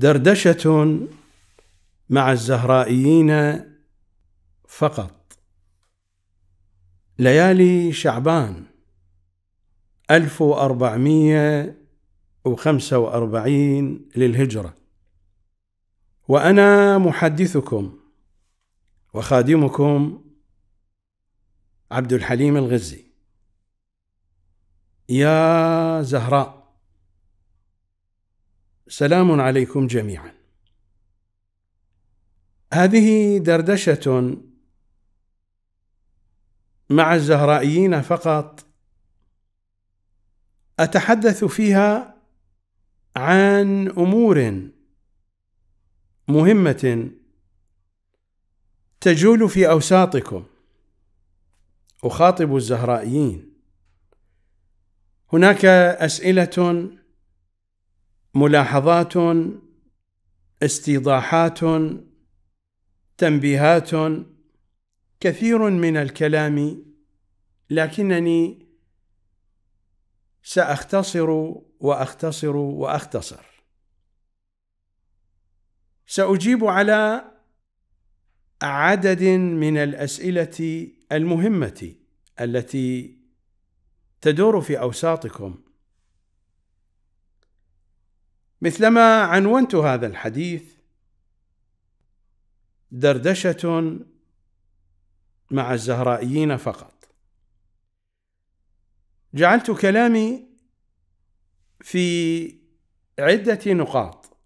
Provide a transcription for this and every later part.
دردشه مع الزهرائيين فقط ليالي شعبان 1445 للهجرة وأنا محدثكم وخادمكم عبد الحليم الغزي يا زهراء سلام عليكم جميعا هذه دردشه مع الزهرائيين فقط اتحدث فيها عن امور مهمه تجول في اوساطكم اخاطب الزهرائيين هناك اسئله ملاحظات استيضاحات تنبيهات كثير من الكلام لكنني ساختصر واختصر واختصر ساجيب على عدد من الاسئله المهمه التي تدور في اوساطكم مثلما عنونت هذا الحديث دردشه مع الزهرائيين فقط جعلت كلامي في عده نقاط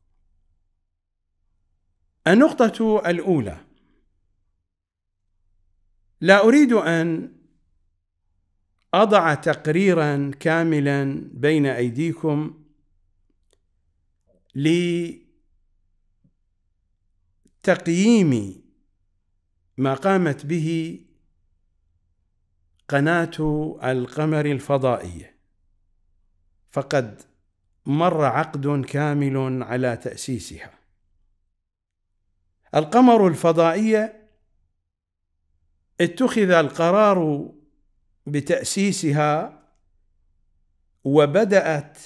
النقطه الاولى لا اريد ان اضع تقريرا كاملا بين ايديكم لتقييم ما قامت به قناة القمر الفضائية فقد مر عقد كامل على تأسيسها القمر الفضائية اتخذ القرار بتأسيسها وبدأت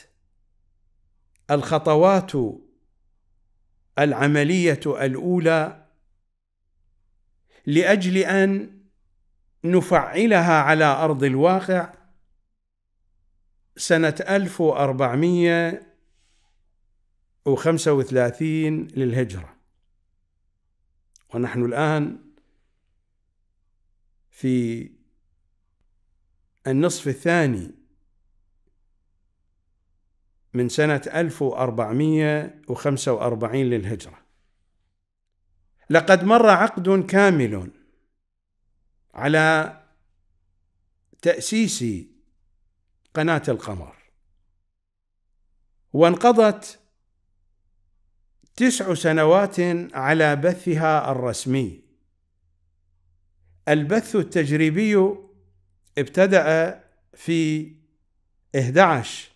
الخطوات العمليه الاولى لاجل ان نفعلها على ارض الواقع سنه 1435 للهجره ونحن الان في النصف الثاني من سنة 1445 للهجرة لقد مر عقد كامل على تأسيس قناة القمر وانقضت تسع سنوات على بثها الرسمي البث التجريبي ابتدأ في 11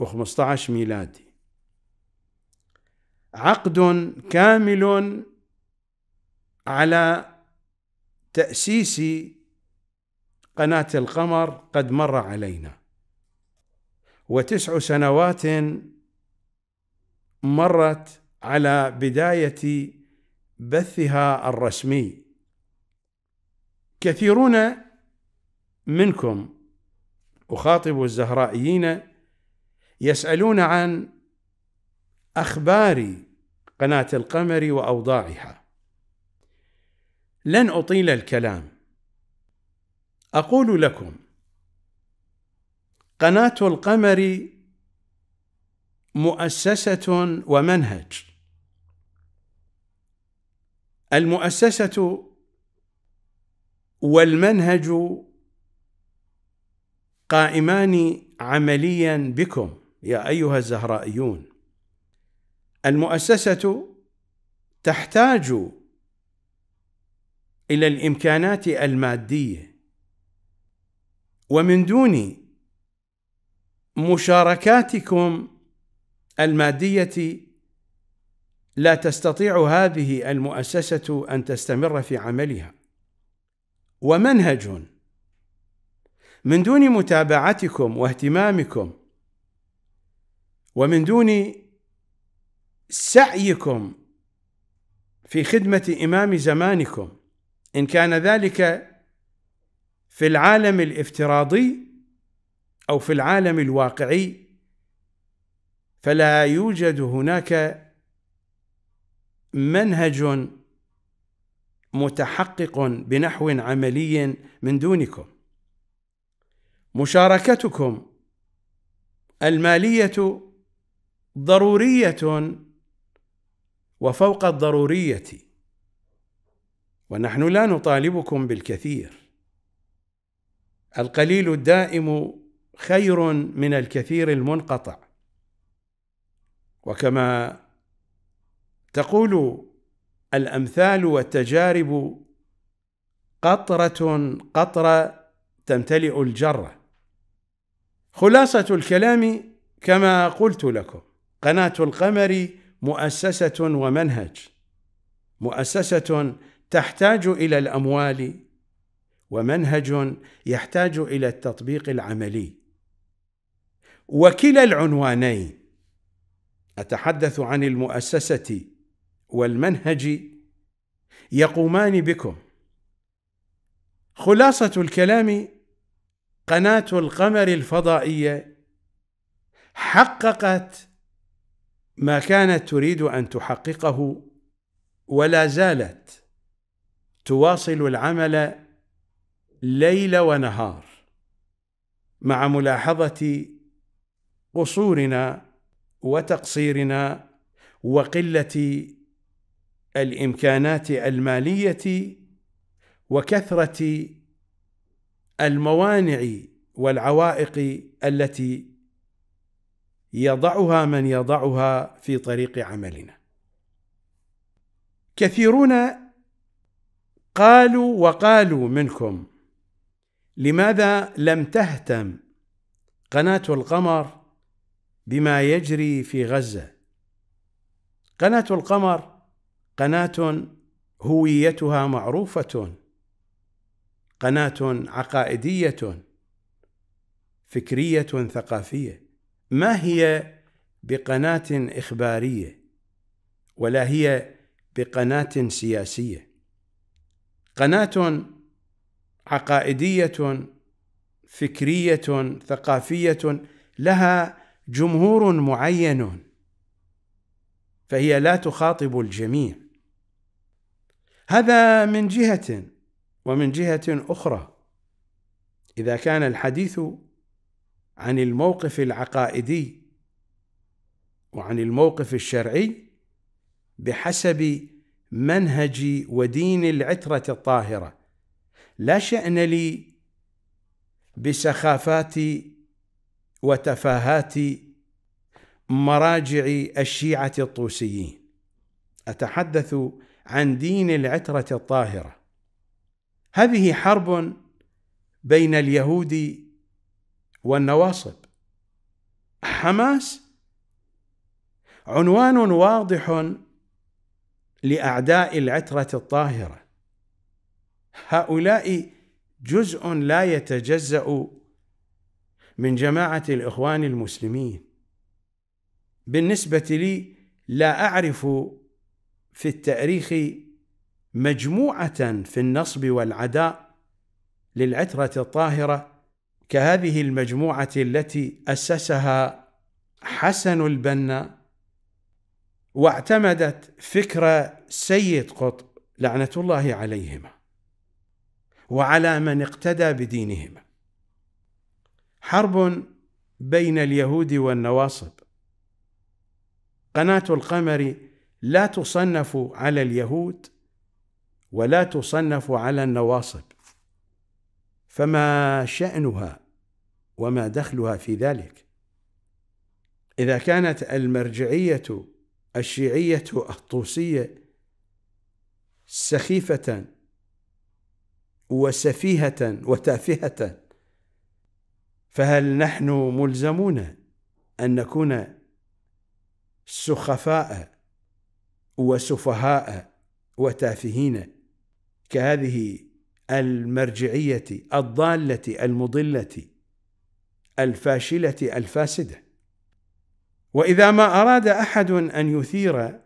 و15 ميلادي عقد كامل على تأسيس قناة القمر قد مر علينا وتسع سنوات مرت على بداية بثها الرسمي كثيرون منكم أخاطب الزهرائيين يسألون عن أخبار قناة القمر وأوضاعها لن أطيل الكلام أقول لكم قناة القمر مؤسسة ومنهج المؤسسة والمنهج قائمان عمليا بكم يا أيها الزهرائيون المؤسسة تحتاج إلى الإمكانات المادية ومن دون مشاركاتكم المادية لا تستطيع هذه المؤسسة أن تستمر في عملها ومنهج من دون متابعتكم واهتمامكم ومن دون سعيكم في خدمة إمام زمانكم إن كان ذلك في العالم الافتراضي أو في العالم الواقعي فلا يوجد هناك منهج متحقق بنحو عملي من دونكم مشاركتكم الماليه ضرورية وفوق الضرورية ونحن لا نطالبكم بالكثير القليل الدائم خير من الكثير المنقطع وكما تقول الامثال والتجارب قطره قطره تمتلئ الجره خلاصه الكلام كما قلت لكم قناة القمر مؤسسة ومنهج مؤسسة تحتاج إلى الأموال ومنهج يحتاج إلى التطبيق العملي وكلا العنوانين أتحدث عن المؤسسة والمنهج يقومان بكم خلاصة الكلام قناة القمر الفضائية حققت ما كانت تريد ان تحققه ولا زالت تواصل العمل ليل ونهار مع ملاحظه قصورنا وتقصيرنا وقله الامكانات الماليه وكثره الموانع والعوائق التي يضعها من يضعها في طريق عملنا كثيرون قالوا وقالوا منكم لماذا لم تهتم قناه القمر بما يجري في غزه قناه القمر قناه هويتها معروفه قناه عقائديه فكريه ثقافيه ما هي بقناة إخبارية ولا هي بقناة سياسية قناة عقائدية فكرية ثقافية لها جمهور معين فهي لا تخاطب الجميع هذا من جهة ومن جهة أخرى إذا كان الحديث عن الموقف العقائدي وعن الموقف الشرعي بحسب منهج ودين العترة الطاهرة لا شأن لي بسخافات وتفاهات مراجع الشيعة الطوسيين أتحدث عن دين العترة الطاهرة هذه حرب بين اليهود والنواصب حماس عنوان واضح لاعداء العتره الطاهره هؤلاء جزء لا يتجزا من جماعه الاخوان المسلمين بالنسبه لي لا اعرف في التاريخ مجموعه في النصب والعداء للعتره الطاهره كهذه المجموعة التي أسسها حسن البنا واعتمدت فكرة سيد قطب لعنة الله عليهما وعلى من اقتدى بدينهما حرب بين اليهود والنواصب قناة القمر لا تصنف على اليهود ولا تصنف على النواصب فما شأنها وما دخلها في ذلك إذا كانت المرجعية الشيعية الطوسية سخيفة وسفيهة وتافهة فهل نحن ملزمون أن نكون سخفاء وسفهاء وتافهين كهذه المرجعية الضالة المضلة الفاشلة الفاسدة وإذا ما أراد أحد أن يثير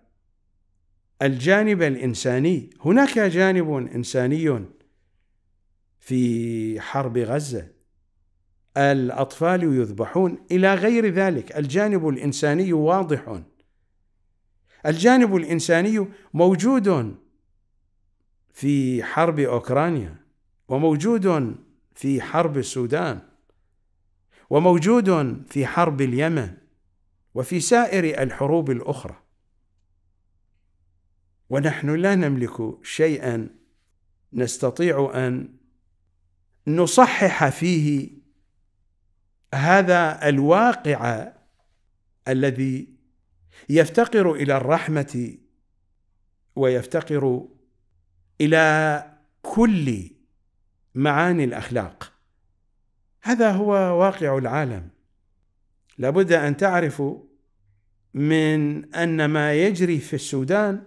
الجانب الإنساني هناك جانب إنساني في حرب غزة الأطفال يذبحون إلى غير ذلك الجانب الإنساني واضح الجانب الإنساني موجود في حرب اوكرانيا وموجود في حرب السودان وموجود في حرب اليمن وفي سائر الحروب الاخرى ونحن لا نملك شيئا نستطيع ان نصحح فيه هذا الواقع الذي يفتقر الى الرحمه ويفتقر الى كل معاني الاخلاق هذا هو واقع العالم لابد ان تعرفوا من ان ما يجري في السودان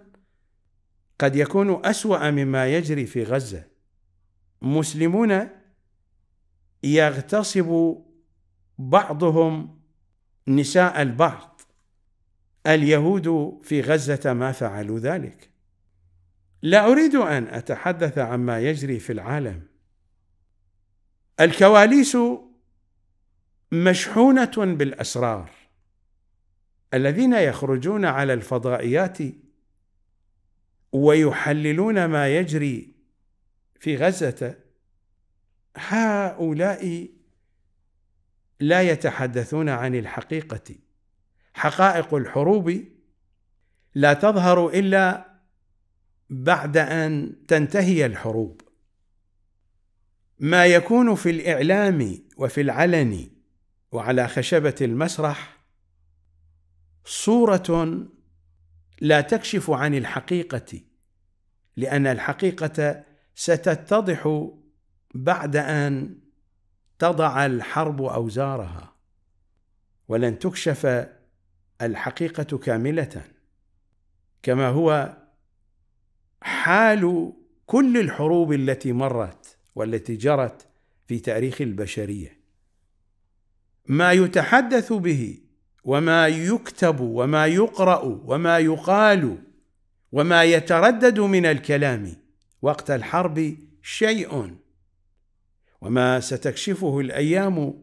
قد يكون اسوا مما يجري في غزه مسلمون يغتصب بعضهم نساء البعض اليهود في غزه ما فعلوا ذلك لا اريد ان اتحدث عما يجري في العالم الكواليس مشحونه بالاسرار الذين يخرجون على الفضائيات ويحللون ما يجري في غزه هؤلاء لا يتحدثون عن الحقيقه حقائق الحروب لا تظهر الا بعد ان تنتهي الحروب ما يكون في الاعلام وفي العلن وعلى خشبه المسرح صوره لا تكشف عن الحقيقه لان الحقيقه ستتضح بعد ان تضع الحرب اوزارها ولن تكشف الحقيقه كامله كما هو حال كل الحروب التي مرت والتي جرت في تاريخ البشريه ما يتحدث به وما يكتب وما يقرا وما يقال وما يتردد من الكلام وقت الحرب شيء وما ستكشفه الايام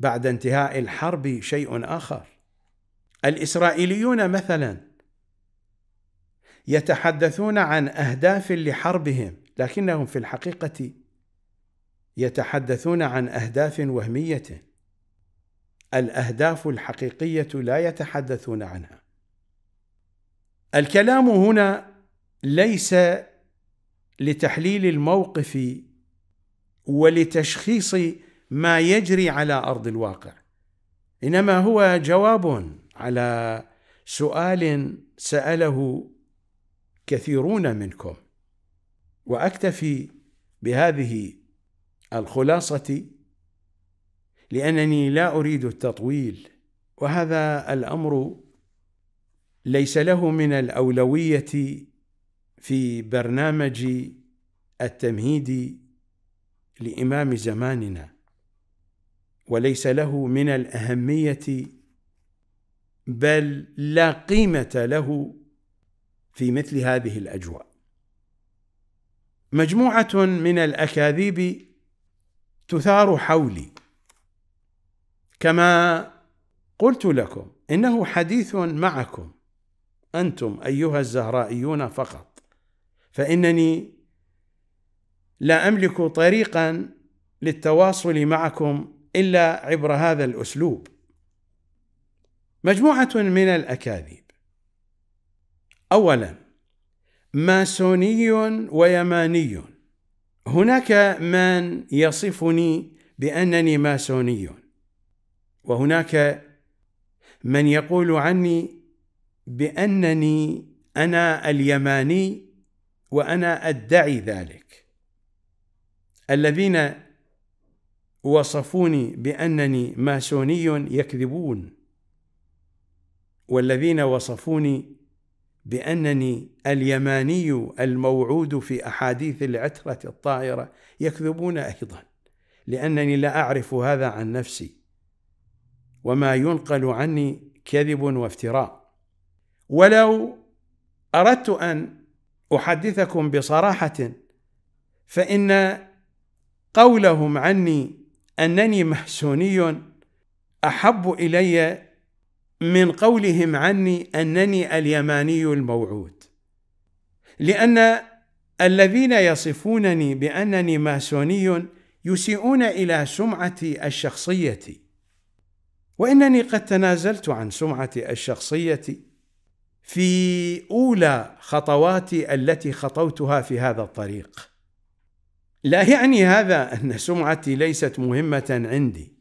بعد انتهاء الحرب شيء اخر الاسرائيليون مثلا يتحدثون عن اهداف لحربهم لكنهم في الحقيقه يتحدثون عن اهداف وهميه الاهداف الحقيقيه لا يتحدثون عنها الكلام هنا ليس لتحليل الموقف ولتشخيص ما يجري على ارض الواقع انما هو جواب على سؤال ساله كثيرون منكم واكتفي بهذه الخلاصه لانني لا اريد التطويل وهذا الامر ليس له من الاولويه في برنامج التمهيد لامام زماننا وليس له من الاهميه بل لا قيمه له في مثل هذه الاجواء مجموعه من الاكاذيب تثار حولي كما قلت لكم انه حديث معكم انتم ايها الزهرائيون فقط فانني لا املك طريقا للتواصل معكم الا عبر هذا الاسلوب مجموعه من الاكاذيب أولا ماسوني ويماني هناك من يصفني بأنني ماسوني وهناك من يقول عني بأنني أنا اليماني وأنا أدعي ذلك الذين وصفوني بأنني ماسوني يكذبون والذين وصفوني بانني اليماني الموعود في احاديث العتره الطائره يكذبون ايضا لانني لا اعرف هذا عن نفسي وما ينقل عني كذب وافتراء ولو اردت ان احدثكم بصراحه فان قولهم عني انني محسوني احب الي من قولهم عني انني اليماني الموعود لان الذين يصفونني بانني ماسوني يسيئون الى سمعتي الشخصيه وانني قد تنازلت عن سمعتي الشخصيه في اولى خطواتي التي خطوتها في هذا الطريق لا يعني هذا ان سمعتي ليست مهمه عندي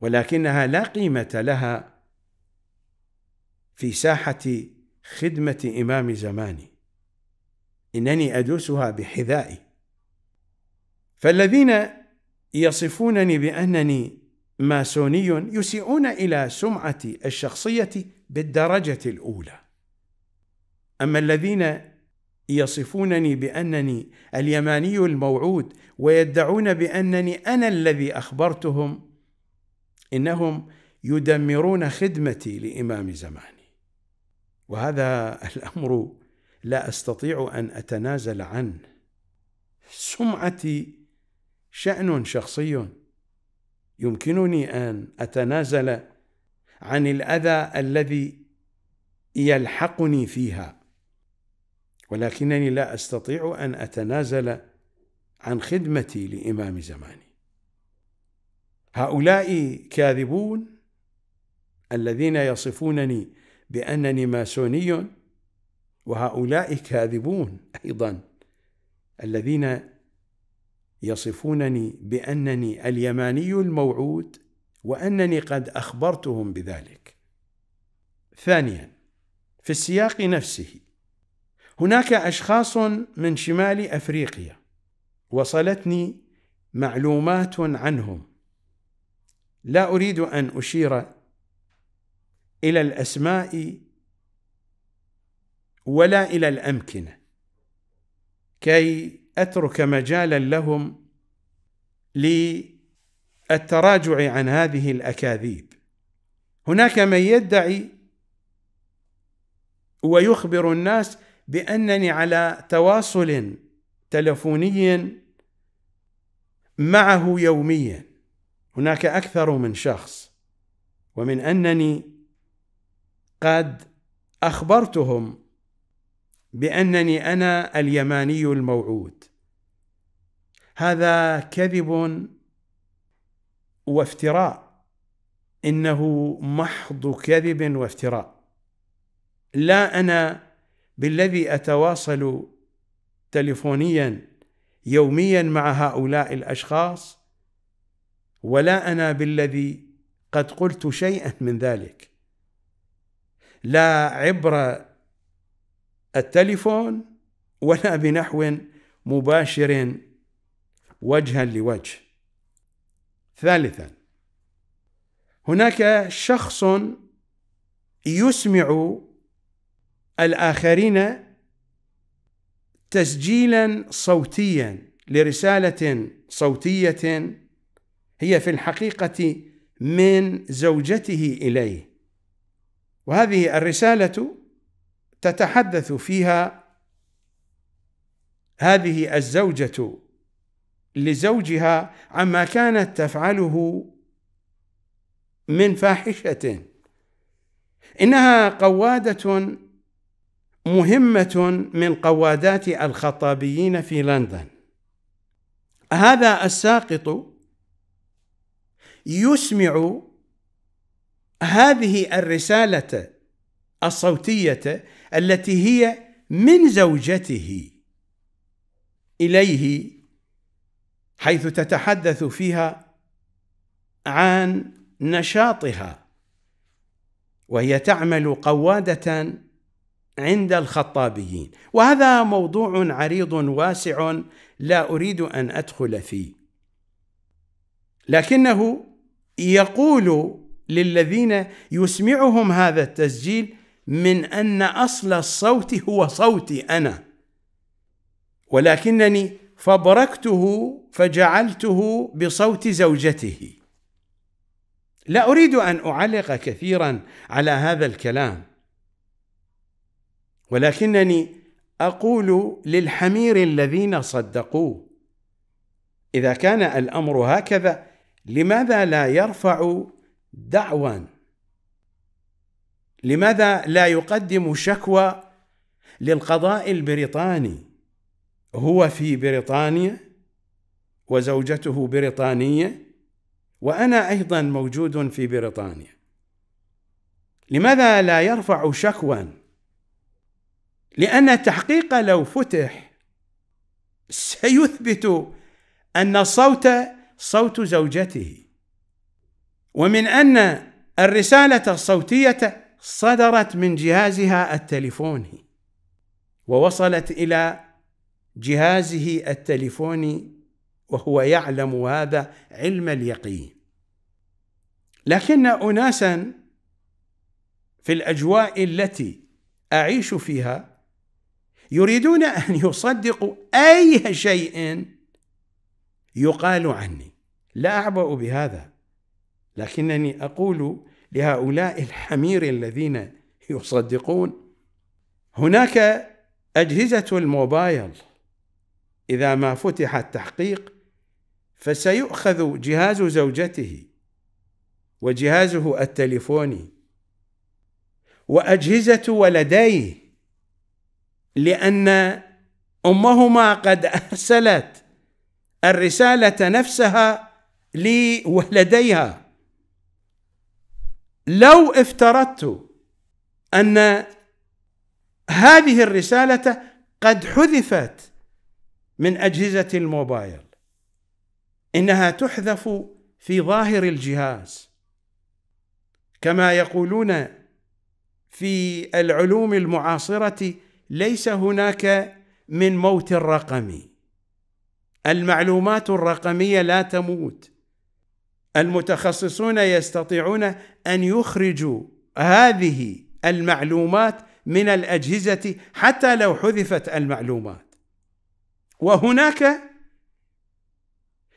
ولكنها لا قيمه لها في ساحة خدمة إمام زماني إنني أدوسها بحذائي فالذين يصفونني بأنني ماسوني يسيئون إلى سمعتي الشخصية بالدرجة الأولى أما الذين يصفونني بأنني اليماني الموعود ويدعون بأنني أنا الذي أخبرتهم إنهم يدمرون خدمتي لإمام زماني وهذا الامر لا استطيع ان اتنازل عنه سمعتي شان شخصي يمكنني ان اتنازل عن الاذى الذي يلحقني فيها ولكنني لا استطيع ان اتنازل عن خدمتي لامام زماني هؤلاء كاذبون الذين يصفونني بأنني ماسوني وهؤلاء كاذبون أيضا الذين يصفونني بأنني اليماني الموعود وأنني قد أخبرتهم بذلك ثانيا في السياق نفسه هناك أشخاص من شمال أفريقيا وصلتني معلومات عنهم لا أريد أن أشير الى الاسماء ولا الى الامكنه كي اترك مجالا لهم للتراجع عن هذه الاكاذيب هناك من يدعي ويخبر الناس بانني على تواصل تلفوني معه يوميا هناك اكثر من شخص ومن انني قد اخبرتهم بانني انا اليماني الموعود هذا كذب وافتراء انه محض كذب وافتراء لا انا بالذي اتواصل تلفونيا يوميا مع هؤلاء الاشخاص ولا انا بالذي قد قلت شيئا من ذلك لا عبر التليفون ولا بنحو مباشر وجها لوجه ثالثا هناك شخص يسمع الاخرين تسجيلا صوتيا لرساله صوتيه هي في الحقيقه من زوجته اليه وهذه الرسالة تتحدث فيها هذه الزوجة لزوجها عما كانت تفعله من فاحشة إنها قوادة مهمة من قوادات الخطابيين في لندن هذا الساقط يسمع هذه الرسالة الصوتية التي هي من زوجته إليه حيث تتحدث فيها عن نشاطها وهي تعمل قوادة عند الخطابيين وهذا موضوع عريض واسع لا أريد أن أدخل فيه لكنه يقول للذين يسمعهم هذا التسجيل من ان اصل الصوت هو صوتي انا ولكنني فبركته فجعلته بصوت زوجته لا اريد ان اعلق كثيرا على هذا الكلام ولكنني اقول للحمير الذين صدقوه اذا كان الامر هكذا لماذا لا يرفع دعوا لماذا لا يقدم شكوى للقضاء البريطاني هو في بريطانيا وزوجته بريطانيه وانا ايضا موجود في بريطانيا لماذا لا يرفع شكوى لان التحقيق لو فتح سيثبت ان الصوت صوت زوجته ومن أن الرسالة الصوتية صدرت من جهازها التليفوني ووصلت إلى جهازه التليفوني وهو يعلم هذا علم اليقين لكن أناسا في الأجواء التي أعيش فيها يريدون أن يصدقوا أي شيء يقال عني لا أعبأ بهذا لكنني اقول لهؤلاء الحمير الذين يصدقون هناك اجهزه الموبايل اذا ما فتح التحقيق فسيؤخذ جهاز زوجته وجهازه التليفوني واجهزه ولديه لان امهما قد ارسلت الرساله نفسها لولديها لو افترضت ان هذه الرساله قد حذفت من اجهزه الموبايل انها تحذف في ظاهر الجهاز كما يقولون في العلوم المعاصره ليس هناك من موت الرقم المعلومات الرقميه لا تموت المتخصصون يستطيعون ان يخرجوا هذه المعلومات من الاجهزه حتى لو حذفت المعلومات وهناك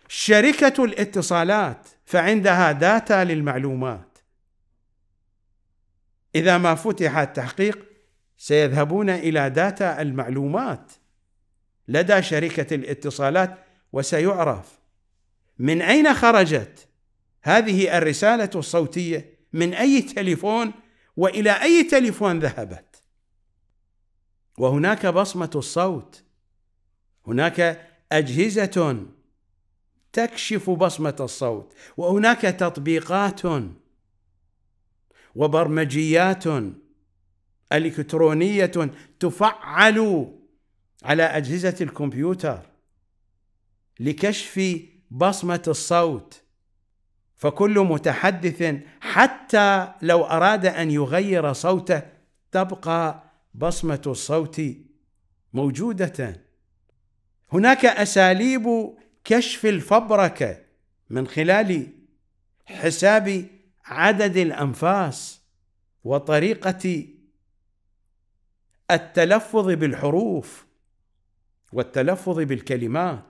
شركه الاتصالات فعندها داتا للمعلومات اذا ما فتح التحقيق سيذهبون الى داتا المعلومات لدى شركه الاتصالات وسيعرف من اين خرجت هذه الرسالة الصوتية من أي تليفون وإلى أي تليفون ذهبت وهناك بصمة الصوت هناك أجهزة تكشف بصمة الصوت وهناك تطبيقات وبرمجيات الكترونيه تفعل على اجهزه الكمبيوتر لكشف بصمه الصوت فكل متحدث حتى لو اراد ان يغير صوته تبقى بصمه الصوت موجوده هناك اساليب كشف الفبركه من خلال حساب عدد الانفاس وطريقه التلفظ بالحروف والتلفظ بالكلمات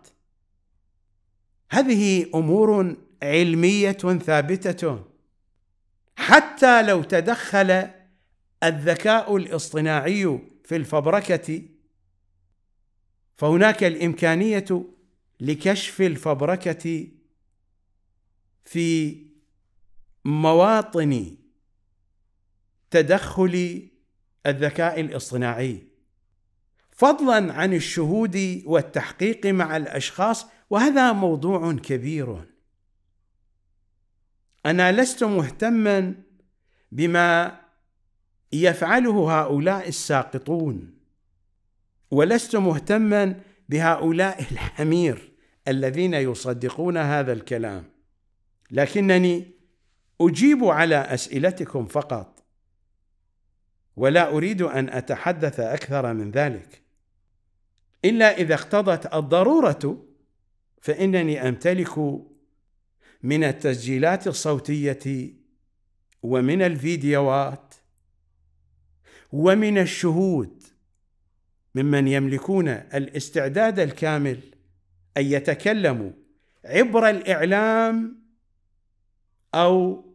هذه امور علميه ثابته حتى لو تدخل الذكاء الاصطناعي في الفبركه فهناك الامكانيه لكشف الفبركه في مواطن تدخل الذكاء الاصطناعي فضلا عن الشهود والتحقيق مع الاشخاص وهذا موضوع كبير انا لست مهتما بما يفعله هؤلاء الساقطون ولست مهتما بهؤلاء الحمير الذين يصدقون هذا الكلام لكنني اجيب على اسئلتكم فقط ولا اريد ان اتحدث اكثر من ذلك الا اذا اقتضت الضروره فانني امتلك من التسجيلات الصوتيه ومن الفيديوهات ومن الشهود ممن يملكون الاستعداد الكامل ان يتكلموا عبر الاعلام او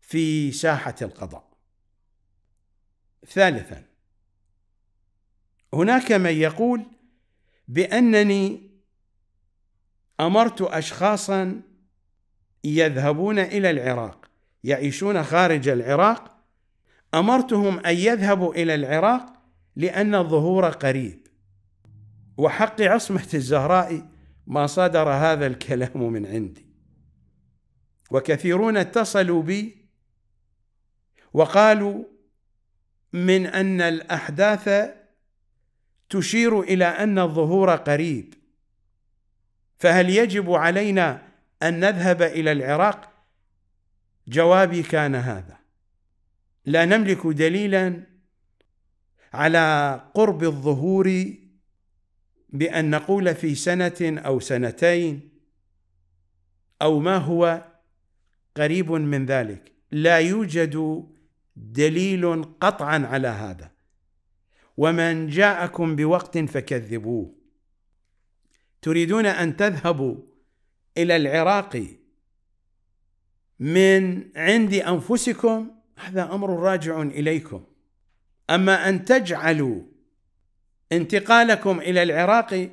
في ساحه القضاء ثالثا هناك من يقول بانني امرت اشخاصا يذهبون الى العراق يعيشون خارج العراق امرتهم ان يذهبوا الى العراق لان الظهور قريب وحق عصمه الزهراء ما صدر هذا الكلام من عندي وكثيرون اتصلوا بي وقالوا من ان الاحداث تشير الى ان الظهور قريب فهل يجب علينا ان نذهب الى العراق جوابي كان هذا لا نملك دليلا على قرب الظهور بان نقول في سنه او سنتين او ما هو قريب من ذلك لا يوجد دليل قطعا على هذا ومن جاءكم بوقت فكذبوه تريدون ان تذهبوا الى العراق من عند انفسكم هذا امر راجع اليكم اما ان تجعلوا انتقالكم الى العراق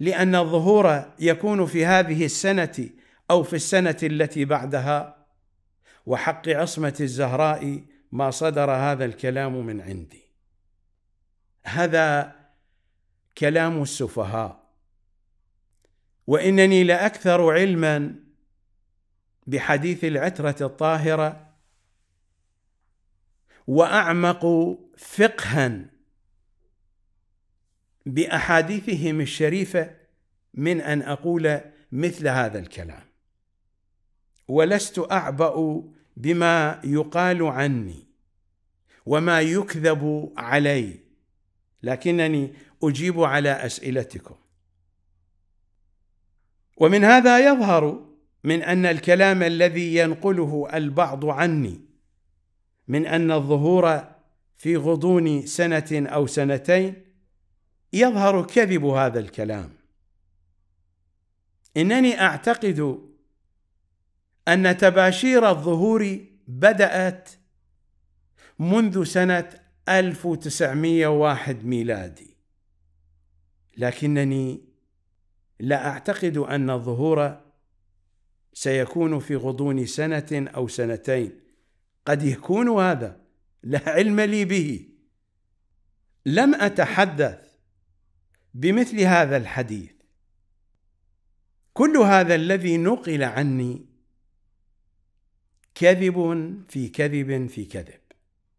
لان الظهور يكون في هذه السنه او في السنه التي بعدها وحق عصمه الزهراء ما صدر هذا الكلام من عندي هذا كلام السفهاء وانني لاكثر علما بحديث العتره الطاهره واعمق فقها باحاديثهم الشريفه من ان اقول مثل هذا الكلام ولست اعبا بما يقال عني وما يكذب علي لكنني اجيب على اسئلتكم ومن هذا يظهر من ان الكلام الذي ينقله البعض عني من ان الظهور في غضون سنه او سنتين يظهر كذب هذا الكلام انني اعتقد ان تباشير الظهور بدات منذ سنه 1901 ميلادي لكنني لا أعتقد أن الظهور سيكون في غضون سنة أو سنتين قد يكون هذا لا علم لي به لم أتحدث بمثل هذا الحديث كل هذا الذي نقل عني كذب في كذب في كذب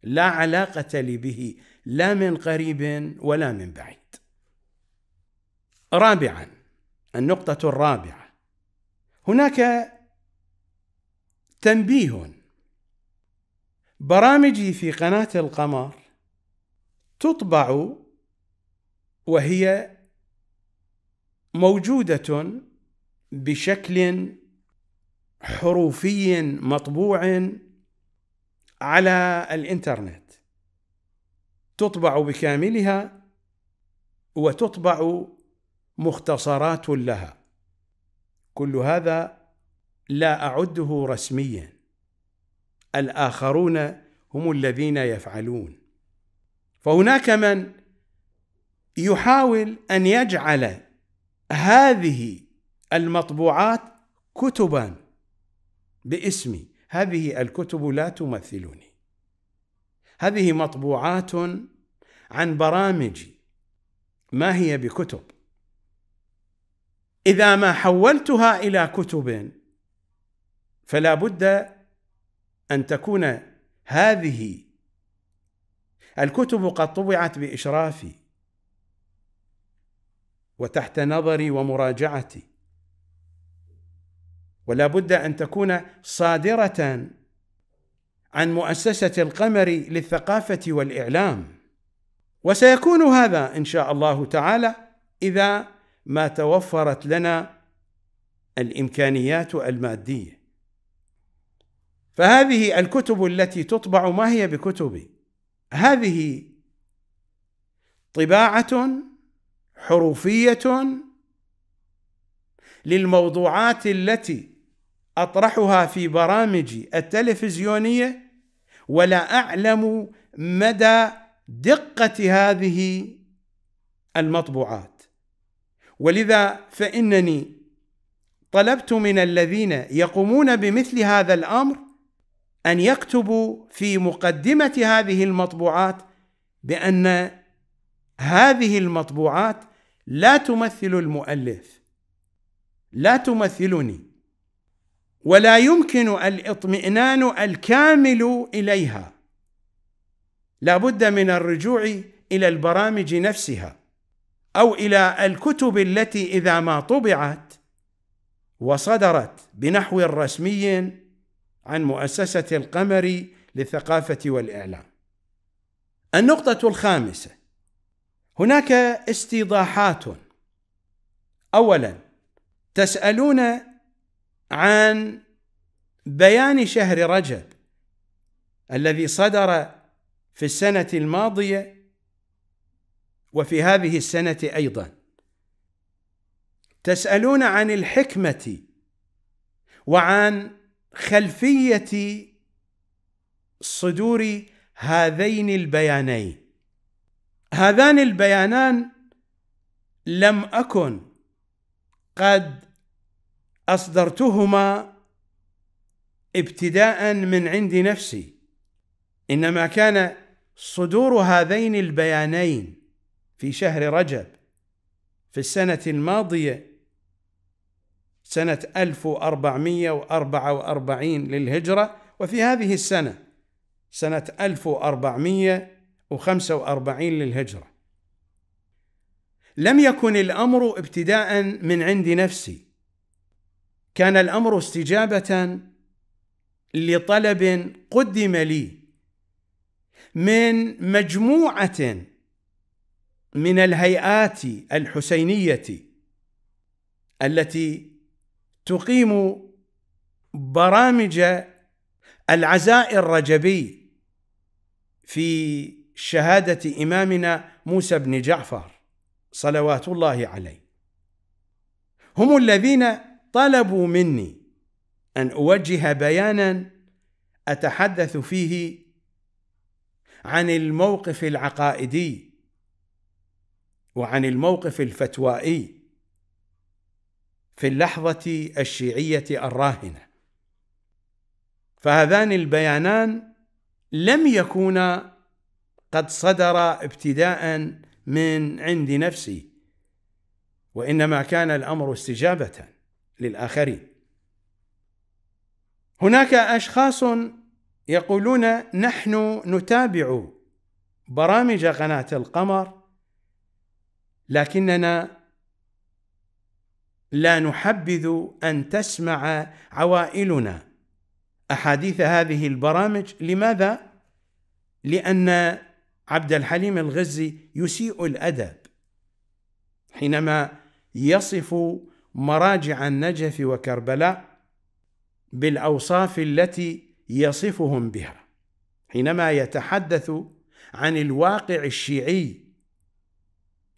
لا علاقة لي به لا من قريب ولا من بعيد رابعا النقطة الرابعة هناك تنبيه برامجي في قناة القمر تطبع وهي موجودة بشكل حروفي مطبوع على الانترنت تطبع بكاملها وتطبع مختصرات لها كل هذا لا اعده رسميا الاخرون هم الذين يفعلون فهناك من يحاول ان يجعل هذه المطبوعات كتبا باسمي هذه الكتب لا تمثلني هذه مطبوعات عن برامجي ما هي بكتب اذا ما حولتها الى كتب فلا بد ان تكون هذه الكتب قد طبعت باشرافي وتحت نظري ومراجعتي ولا بد ان تكون صادره عن مؤسسه القمر للثقافه والاعلام وسيكون هذا ان شاء الله تعالى اذا ما توفرت لنا الامكانيات الماديه فهذه الكتب التي تطبع ما هي بكتب هذه طباعه حروفيه للموضوعات التي اطرحها في برامجي التلفزيونيه ولا اعلم مدى دقه هذه المطبوعات ولذا فانني طلبت من الذين يقومون بمثل هذا الامر ان يكتبوا في مقدمه هذه المطبوعات بان هذه المطبوعات لا تمثل المؤلف لا تمثلني ولا يمكن الاطمئنان الكامل اليها لا بد من الرجوع الى البرامج نفسها او الى الكتب التي اذا ما طبعت وصدرت بنحو رسمي عن مؤسسه القمر للثقافه والاعلام. النقطه الخامسه هناك استيضاحات اولا تسالون عن بيان شهر رجب الذي صدر في السنه الماضيه وفي هذه السنة أيضا تسألون عن الحكمة وعن خلفية صدور هذين البيانين هذان البيانان لم أكن قد أصدرتهما ابتداء من عند نفسي انما كان صدور هذين البيانين في شهر رجب في السنة الماضية سنة 1444 للهجرة وفي هذه السنة سنة 1445 للهجرة لم يكن الأمر ابتداء من عند نفسي كان الأمر استجابة لطلب قدم لي من مجموعة من الهيئات الحسينيه التي تقيم برامج العزاء الرجبي في شهاده امامنا موسى بن جعفر صلوات الله عليه هم الذين طلبوا مني ان اوجه بيانا اتحدث فيه عن الموقف العقائدي وعن الموقف الفتوائي في اللحظه الشيعيه الراهنه فهذان البيانان لم يكونا قد صدرا ابتداء من عند نفسي وانما كان الامر استجابه للاخرين هناك اشخاص يقولون نحن نتابع برامج قناه القمر لكننا لا نحبذ ان تسمع عوائلنا احاديث هذه البرامج لماذا لان عبد الحليم الغزي يسيء الادب حينما يصف مراجع النجف وكربلاء بالاوصاف التي يصفهم بها حينما يتحدث عن الواقع الشيعي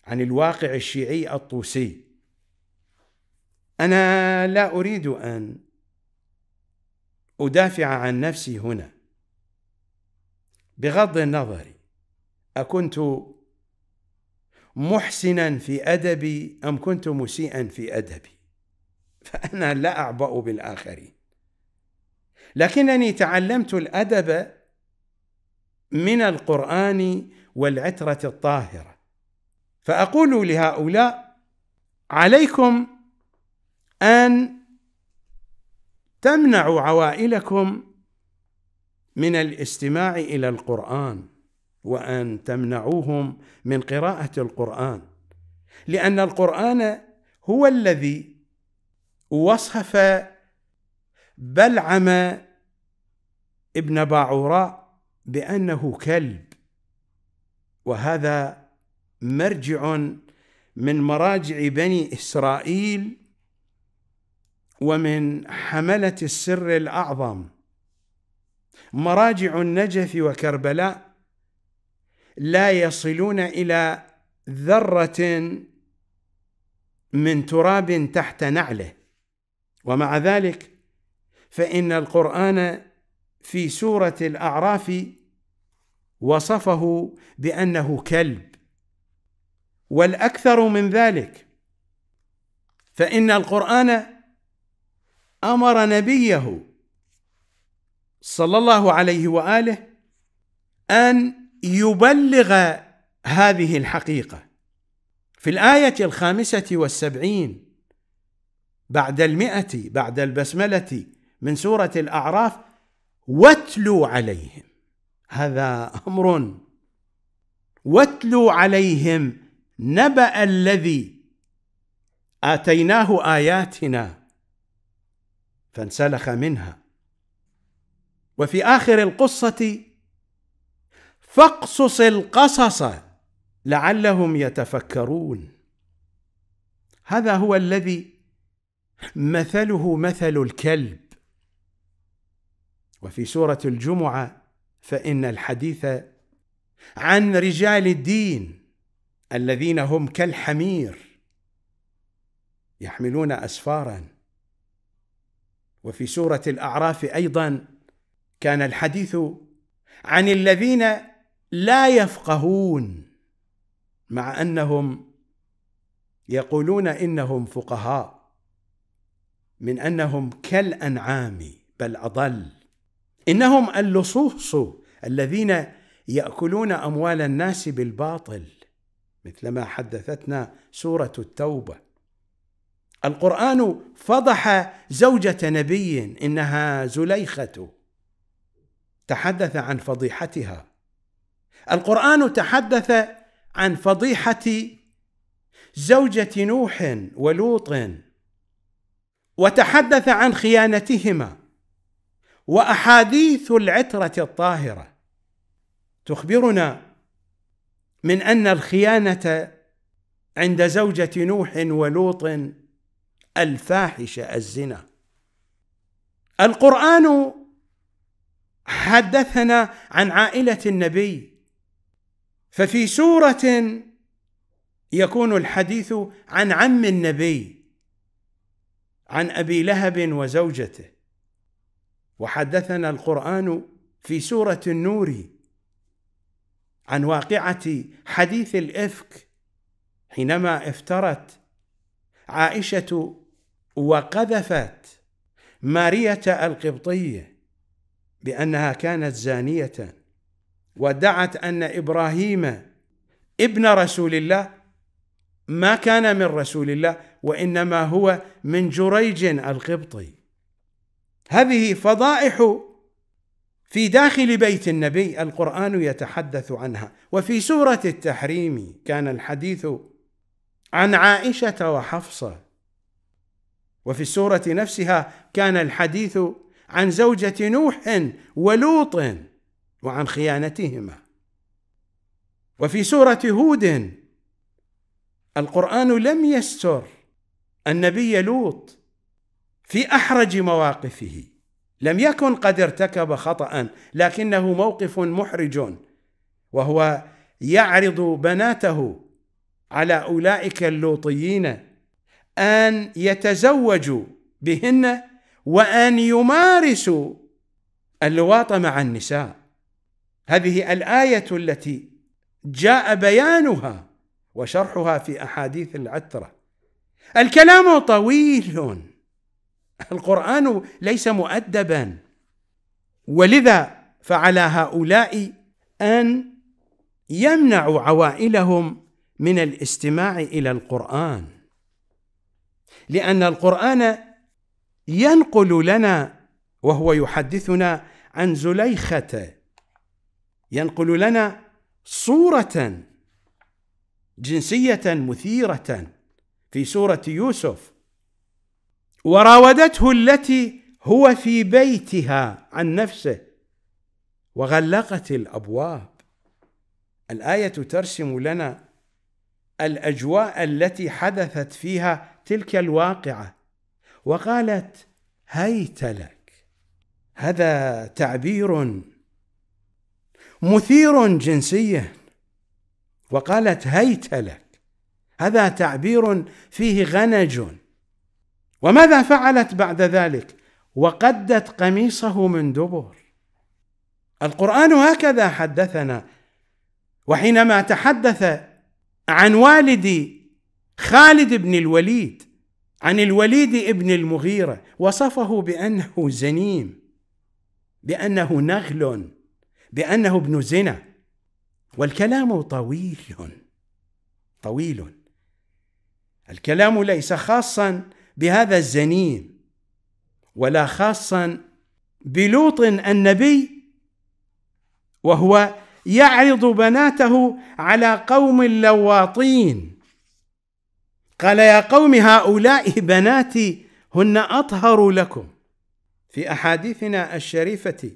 عن الواقع الشيعي الطوسي انا لا اريد ان ادافع عن نفسي هنا بغض النظر اكنت محسنا في ادبي ام كنت مسيئا في ادبي فانا لا اعبا بالاخرين لكنني تعلمت الادب من القران والعتره الطاهره فأقول لهؤلاء عليكم أن تمنعوا عوائلكم من الاستماع إلى القرآن وأن تمنعوهم من قراءة القرآن لأن القرآن هو الذي وصف بلعم ابن باعوراء بأنه كلب وهذا مرجع من مراجع بني اسرائيل ومن حمله السر الاعظم مراجع النجف وكربلاء لا يصلون الى ذره من تراب تحت نعله ومع ذلك فان القران في سوره الاعراف وصفه بانه كلب والاكثر من ذلك فان القران امر نبيه صلى الله عليه واله ان يبلغ هذه الحقيقه في الايه الخامسه والسبعين بعد المئه بعد البسمله من سوره الاعراف واتلو عليهم هذا امر واتلو عليهم نبأ الذي آتيناه آياتنا فانسلخ منها وفي آخر القصة فاقصص القصص لعلهم يتفكرون هذا هو الذي مثله مثل الكلب وفي سورة الجمعة فإن الحديث عن رجال الدين الذين هم كالحمير يحملون اسفارا وفي سوره الاعراف ايضا كان الحديث عن الذين لا يفقهون مع انهم يقولون انهم فقهاء من انهم كالانعام بل اضل انهم اللصوص الذين ياكلون اموال الناس بالباطل مثلما حدثتنا سوره التوبه القران فضح زوجه نبي انها زليخه تحدث عن فضيحتها القران تحدث عن فضيحه زوجه نوح ولوط وتحدث عن خيانتهما واحاديث العتره الطاهره تخبرنا من ان الخيانه عند زوجه نوح ولوط الفاحشه الزنا القران حدثنا عن عائله النبي ففي سوره يكون الحديث عن عم النبي عن ابي لهب وزوجته وحدثنا القران في سوره النور عن واقعة حديث الإفك حينما افترت عائشة وقذفت مارية القبطية بأنها كانت زانية وادعت أن إبراهيم ابن رسول الله ما كان من رسول الله وإنما هو من جريج القبطي هذه فضائح في داخل بيت النبي القرآن يتحدث عنها وفي سورة التحريم كان الحديث عن عائشة وحفصة وفي السورة نفسها كان الحديث عن زوجة نوح ولوط وعن خيانتهما وفي سورة هود القرآن لم يستر النبي لوط في أحرج مواقفه لم يكن قد ارتكب خطأ لكنه موقف محرج وهو يعرض بناته على اولئك اللوطيين ان يتزوجوا بهن وان يمارسوا اللواطه مع النساء هذه الايه التي جاء بيانها وشرحها في احاديث العتره الكلام طويل القرآن ليس مؤدبا ولذا فعلى هؤلاء أن يمنعوا عوائلهم من الاستماع إلى القرآن لأن القرآن ينقل لنا وهو يحدثنا عن زليخة ينقل لنا صورة جنسية مثيرة في سورة يوسف وراودته التي هو في بيتها عن نفسه وغلقت الابواب الايه ترسم لنا الاجواء التي حدثت فيها تلك الواقعه وقالت هيت لك هذا تعبير مثير جنسيا وقالت هيت لك هذا تعبير فيه غنج وماذا فعلت بعد ذلك وقدت قميصه من دبر القران هكذا حدثنا وحينما تحدث عن والد خالد بن الوليد عن الوليد بن المغيره وصفه بانه زنيم بانه نغل بانه ابن زنا والكلام طويل طويل الكلام ليس خاصا بهذا الزنين ولا خاصا بلوط النبي وهو يعرض بناته على قوم لواطين قال يا قوم هؤلاء بناتي هن اطهر لكم في احاديثنا الشريفه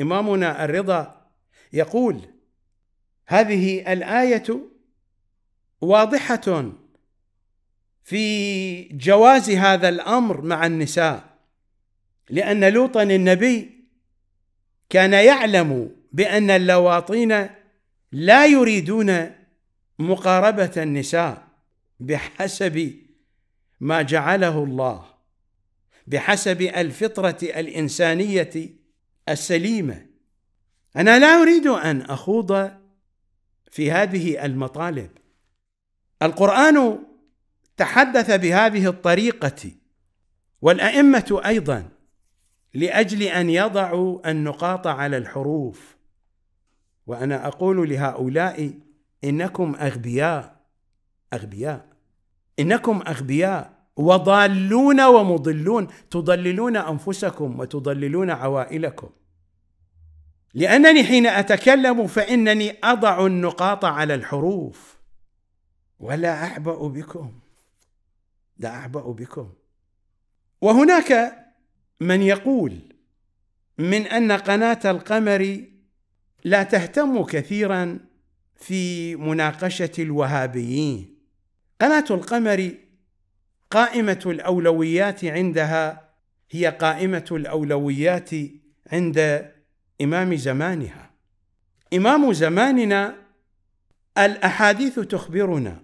امامنا الرضا يقول هذه الايه واضحه في جواز هذا الامر مع النساء لان لوطا النبي كان يعلم بان اللواطين لا يريدون مقاربه النساء بحسب ما جعله الله بحسب الفطره الانسانيه السليمه انا لا اريد ان اخوض في هذه المطالب القران تحدث بهذه الطريقه والائمه ايضا لاجل ان يضعوا النقاط على الحروف وانا اقول لهؤلاء انكم اغبياء اغبياء انكم اغبياء وضالون ومضلون تضللون انفسكم وتضللون عوائلكم لانني حين اتكلم فانني اضع النقاط على الحروف ولا اعبا بكم لا أعبأ بكم وهناك من يقول من أن قناة القمر لا تهتم كثيرا في مناقشة الوهابيين قناة القمر قائمة الأولويات عندها هي قائمة الأولويات عند إمام زمانها إمام زماننا الأحاديث تخبرنا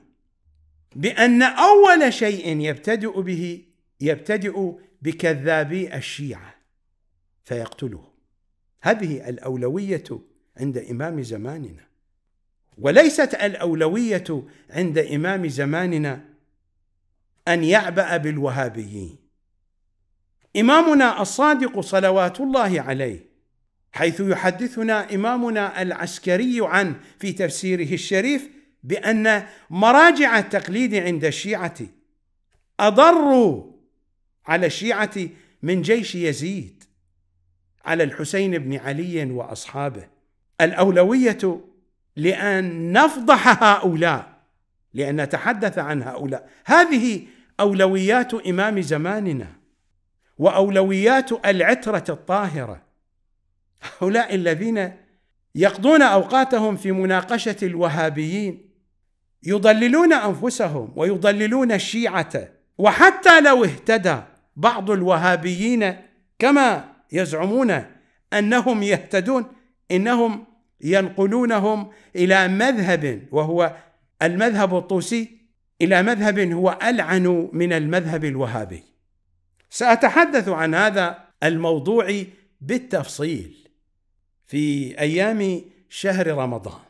بأن أول شيء يبتدئ به يبتدئ بكذابي الشيعة فيقتله هذه الأولوية عند إمام زماننا وليست الأولوية عند إمام زماننا أن يعبأ بالوهابيين إمامنا الصادق صلوات الله عليه حيث يحدثنا إمامنا العسكري عن في تفسيره الشريف بأن مراجع التقليد عند الشيعة أضروا على الشيعة من جيش يزيد على الحسين بن علي وأصحابه الأولوية لأن نفضح هؤلاء لأن نتحدث عن هؤلاء هذه أولويات إمام زماننا وأولويات العترة الطاهرة هؤلاء الذين يقضون أوقاتهم في مناقشة الوهابيين يضللون انفسهم ويضللون الشيعه وحتى لو اهتدى بعض الوهابيين كما يزعمون انهم يهتدون انهم ينقلونهم الى مذهب وهو المذهب الطوسي الى مذهب هو العن من المذهب الوهابي. ساتحدث عن هذا الموضوع بالتفصيل في ايام شهر رمضان.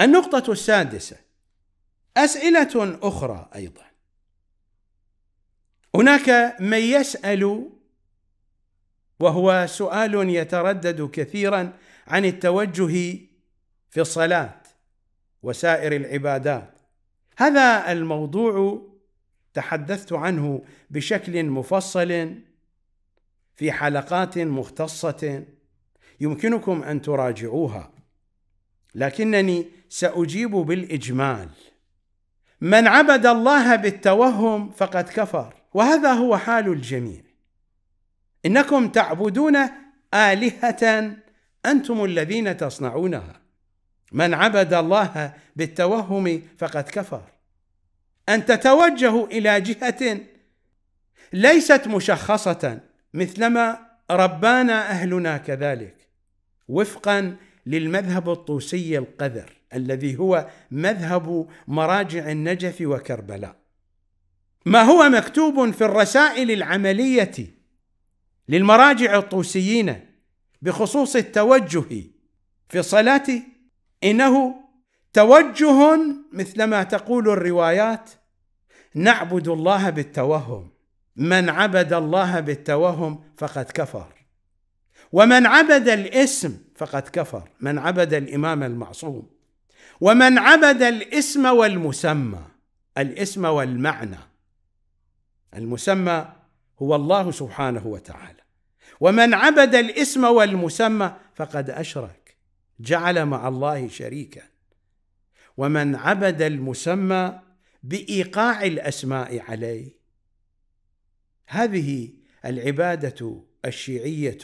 النقطة السادسة أسئلة أخرى أيضا هناك من يسأل وهو سؤال يتردد كثيرا عن التوجه في الصلاة وسائر العبادات هذا الموضوع تحدثت عنه بشكل مفصل في حلقات مختصة يمكنكم أن تراجعوها لكنني ساجيب بالاجمال من عبد الله بالتوهم فقد كفر وهذا هو حال الجميع انكم تعبدون الهه انتم الذين تصنعونها من عبد الله بالتوهم فقد كفر ان تتوجه الى جهه ليست مشخصه مثلما ربانا اهلنا كذلك وفقا للمذهب الطوسي القذر الذي هو مذهب مراجع النجف وكربلاء ما هو مكتوب في الرسائل العمليه للمراجع الطوسيين بخصوص التوجه في الصلاه انه توجه مثلما تقول الروايات نعبد الله بالتوهم من عبد الله بالتوهم فقد كفر ومن عبد الاسم فقد كفر من عبد الامام المعصوم ومن عبد الاسم والمسمى الاسم والمعنى المسمى هو الله سبحانه وتعالى ومن عبد الاسم والمسمى فقد اشرك جعل مع الله شريكا ومن عبد المسمى بايقاع الاسماء عليه هذه العباده الشيعيه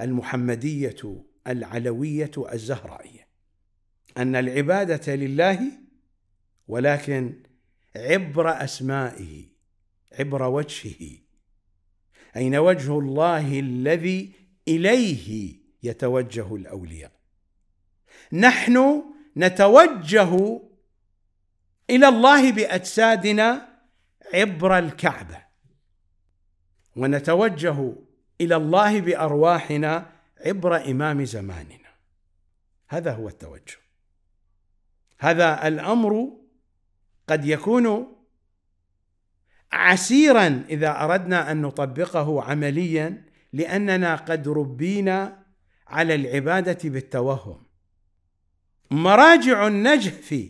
المحمديه العلويه الزهرائيه أن العبادة لله ولكن عبر أسمائه عبر وجهه أين وجه الله الذي إليه يتوجه الأولياء نحن نتوجه إلى الله بأجسادنا عبر الكعبة ونتوجه إلى الله بأرواحنا عبر إمام زماننا هذا هو التوجه هذا الامر قد يكون عسيرا اذا اردنا ان نطبقه عمليا لاننا قد ربينا على العباده بالتوهم مراجع النجف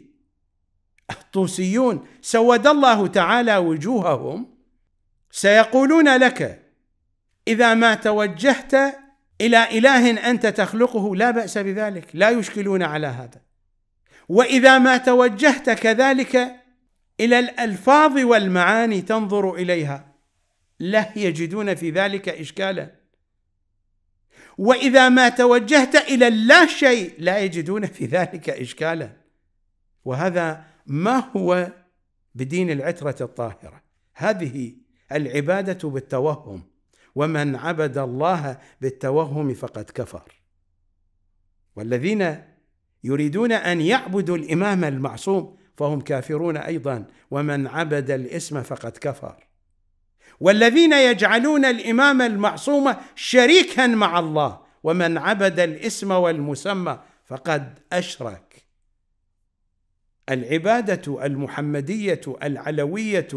الطوسيون سود الله تعالى وجوههم سيقولون لك اذا ما توجهت الى اله انت تخلقه لا باس بذلك لا يشكلون على هذا واذا ما توجهت كذلك الى الالفاظ والمعاني تنظر اليها لا يجدون في ذلك اشكالا واذا ما توجهت الى اللا شيء لا يجدون في ذلك اشكالا وهذا ما هو بدين العتره الطاهره هذه العباده بالتوهم ومن عبد الله بالتوهم فقد كفر والذين يريدون ان يعبدوا الامام المعصوم فهم كافرون ايضا ومن عبد الاسم فقد كفر والذين يجعلون الامام المعصوم شريكا مع الله ومن عبد الاسم والمسمى فقد اشرك العباده المحمديه العلويه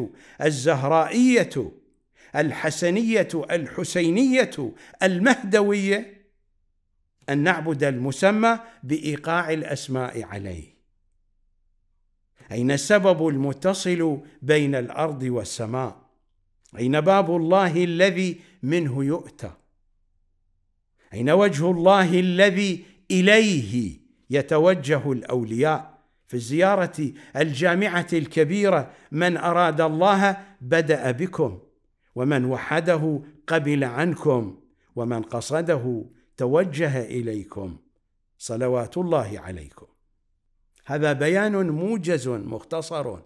الزهرائيه الحسنيه الحسينيه المهدويه أن نعبد المسمى بإيقاع الأسماء عليه أين السبب المتصل بين الأرض والسماء أين باب الله الذي منه يؤتى أين وجه الله الذي إليه يتوجه الأولياء في الزيارة الجامعة الكبيرة من أراد الله بدأ بكم ومن وحده قبل عنكم ومن قصده توجه اليكم صلوات الله عليكم هذا بيان موجز مختصر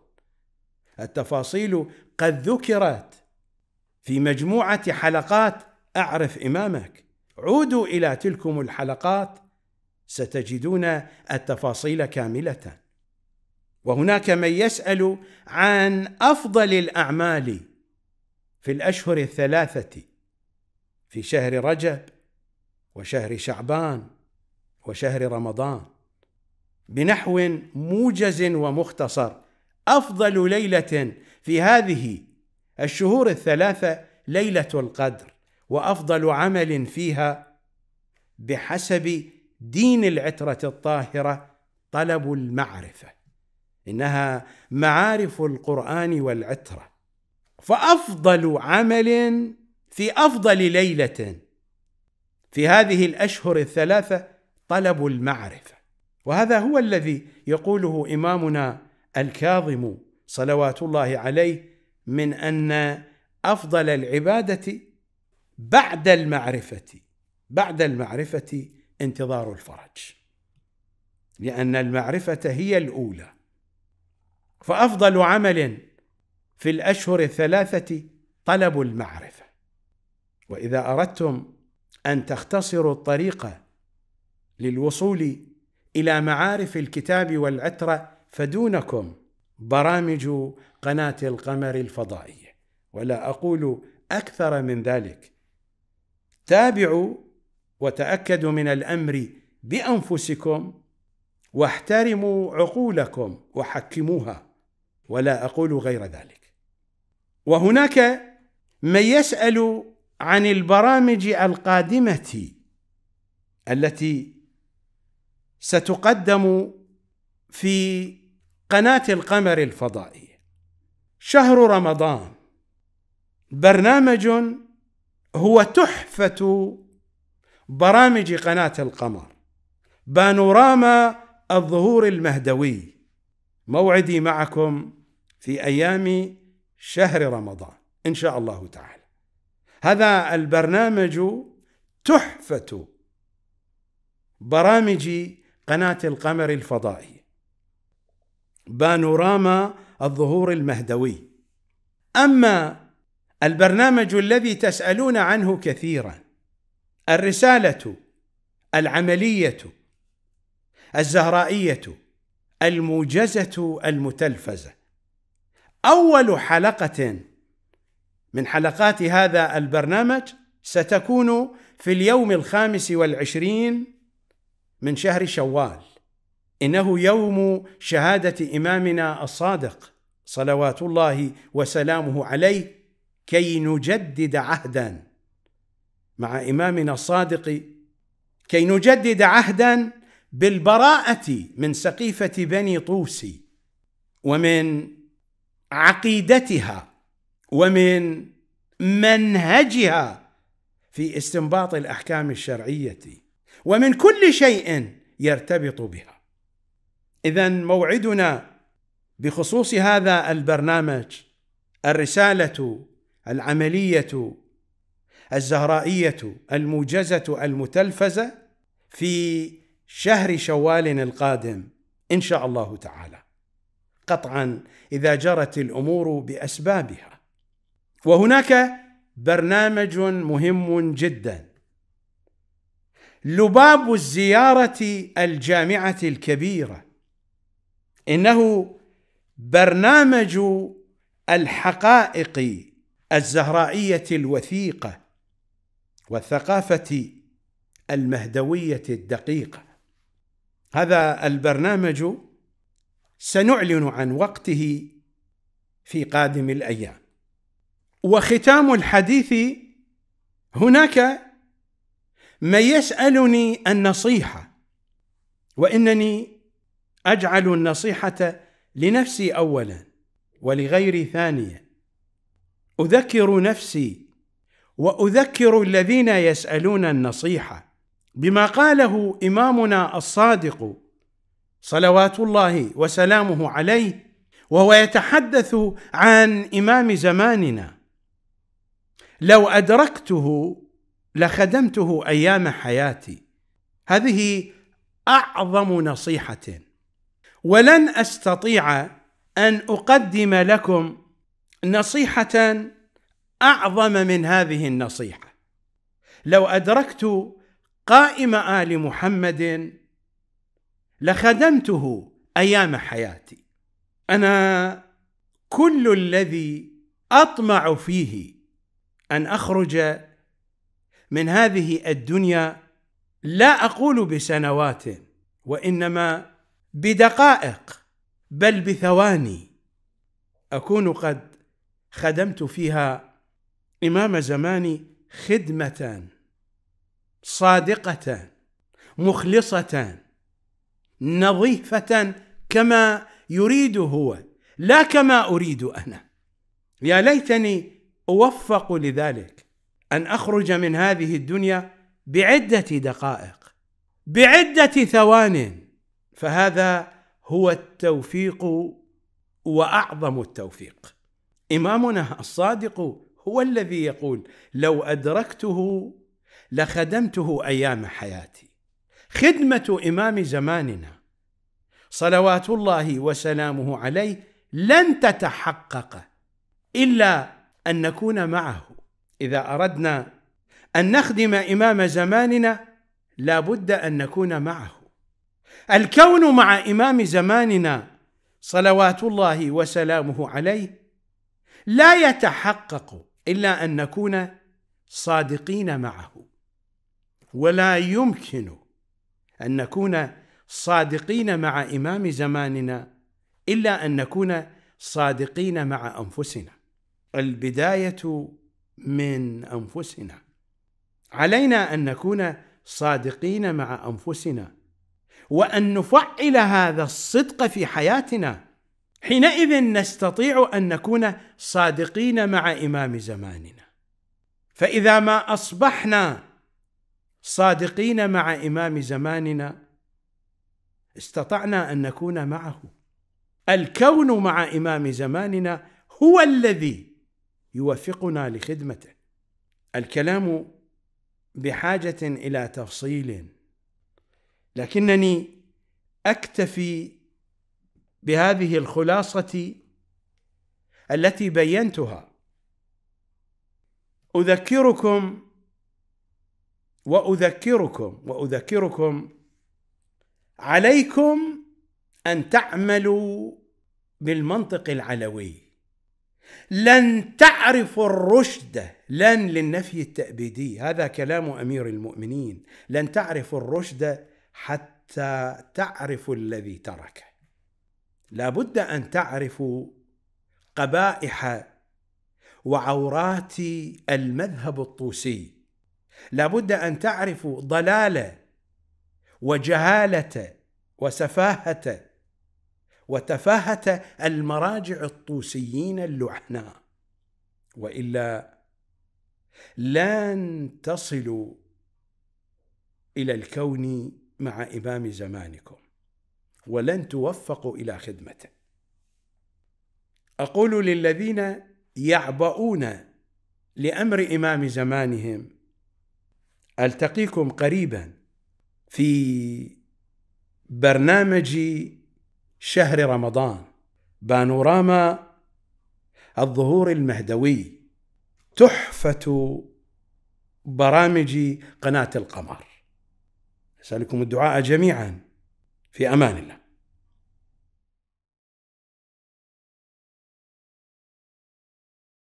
التفاصيل قد ذكرت في مجموعه حلقات اعرف امامك عودوا الى تلكم الحلقات ستجدون التفاصيل كامله وهناك من يسال عن افضل الاعمال في الاشهر الثلاثه في شهر رجب وشهر شعبان وشهر رمضان بنحو موجز ومختصر افضل ليله في هذه الشهور الثلاثه ليله القدر وافضل عمل فيها بحسب دين العتره الطاهره طلب المعرفه انها معارف القران والعتره فافضل عمل في افضل ليله في هذه الاشهر الثلاثه طلب المعرفه وهذا هو الذي يقوله امامنا الكاظم صلوات الله عليه من ان افضل العباده بعد المعرفه بعد المعرفه انتظار الفرج لان المعرفه هي الاولى فافضل عمل في الاشهر الثلاثه طلب المعرفه واذا اردتم أن تختصروا الطريق للوصول إلى معارف الكتاب والعترة فدونكم برامج قناة القمر الفضائية ولا أقول أكثر من ذلك تابعوا وتأكدوا من الأمر بأنفسكم واحترموا عقولكم وحكموها ولا أقول غير ذلك وهناك من يسأل عن البرامج القادمه التي ستقدم في قناه القمر الفضائيه شهر رمضان برنامج هو تحفه برامج قناه القمر بانوراما الظهور المهدوي موعدي معكم في ايام شهر رمضان ان شاء الله تعالى هذا البرنامج تحفة برامج قناة القمر الفضائي بانوراما الظهور المهدوي أما البرنامج الذي تسألون عنه كثيرا الرسالة العملية الزهرائية الموجزة المتلفزة أول حلقة من حلقات هذا البرنامج ستكون في اليوم الخامس والعشرين من شهر شوال انه يوم شهاده امامنا الصادق صلوات الله وسلامه عليه كي نجدد عهدا مع امامنا الصادق كي نجدد عهدا بالبراءه من سقيفه بني طوسي ومن عقيدتها ومن منهجها في استنباط الاحكام الشرعيه ومن كل شيء يرتبط بها اذا موعدنا بخصوص هذا البرنامج الرساله العمليه الزهرائيه الموجزه المتلفزه في شهر شوال القادم ان شاء الله تعالى قطعا اذا جرت الامور باسبابها وهناك برنامج مهم جدا لباب الزياره الجامعه الكبيره انه برنامج الحقائق الزهرائيه الوثيقه والثقافه المهدويه الدقيقه هذا البرنامج سنعلن عن وقته في قادم الايام وختام الحديث هناك من يسالني النصيحه وانني اجعل النصيحه لنفسي اولا ولغيري ثانيا اذكر نفسي واذكر الذين يسالون النصيحه بما قاله امامنا الصادق صلوات الله وسلامه عليه وهو يتحدث عن امام زماننا لو ادركته لخدمته ايام حياتي هذه اعظم نصيحه ولن استطيع ان اقدم لكم نصيحه اعظم من هذه النصيحه لو ادركت قائم ال محمد لخدمته ايام حياتي انا كل الذي اطمع فيه ان اخرج من هذه الدنيا لا اقول بسنوات وانما بدقائق بل بثواني اكون قد خدمت فيها امام زماني خدمه صادقه مخلصه نظيفه كما يريد هو لا كما اريد انا يا ليتني أوفق لذلك أن أخرج من هذه الدنيا بعدة دقائق بعدة ثوان فهذا هو التوفيق وأعظم التوفيق إمامنا الصادق هو الذي يقول لو أدركته لخدمته أيام حياتي خدمة إمام زماننا صلوات الله وسلامه عليه لن تتحقق إلا ان نكون معه اذا اردنا ان نخدم امام زماننا لا بد ان نكون معه الكون مع امام زماننا صلوات الله وسلامه عليه لا يتحقق الا ان نكون صادقين معه ولا يمكن ان نكون صادقين مع امام زماننا الا ان نكون صادقين مع انفسنا البدايه من انفسنا علينا ان نكون صادقين مع انفسنا وان نفعل هذا الصدق في حياتنا حينئذ نستطيع ان نكون صادقين مع امام زماننا فاذا ما اصبحنا صادقين مع امام زماننا استطعنا ان نكون معه الكون مع امام زماننا هو الذي يوفقنا لخدمته الكلام بحاجه الى تفصيل لكنني اكتفي بهذه الخلاصه التي بينتها اذكركم واذكركم واذكركم عليكم ان تعملوا بالمنطق العلوي لن تعرف الرشد لن للنفي التأبيدي هذا كلام أمير المؤمنين لن تعرف الرشد حتى تعرف الذي تركه لابد أن تعرف قبائح وعورات المذهب الطوسي لابد أن تعرف ضلاله وجهالة وسفاهة وتفاهة المراجع الطوسيين اللعناء والا لن تصلوا الى الكون مع امام زمانكم ولن توفقوا الى خدمته اقول للذين يعبؤون لامر امام زمانهم التقيكم قريبا في برنامجي شهر رمضان بانوراما الظهور المهدوي تحفة برامج قناة القمر أسألكم الدعاء جميعا في أمان الله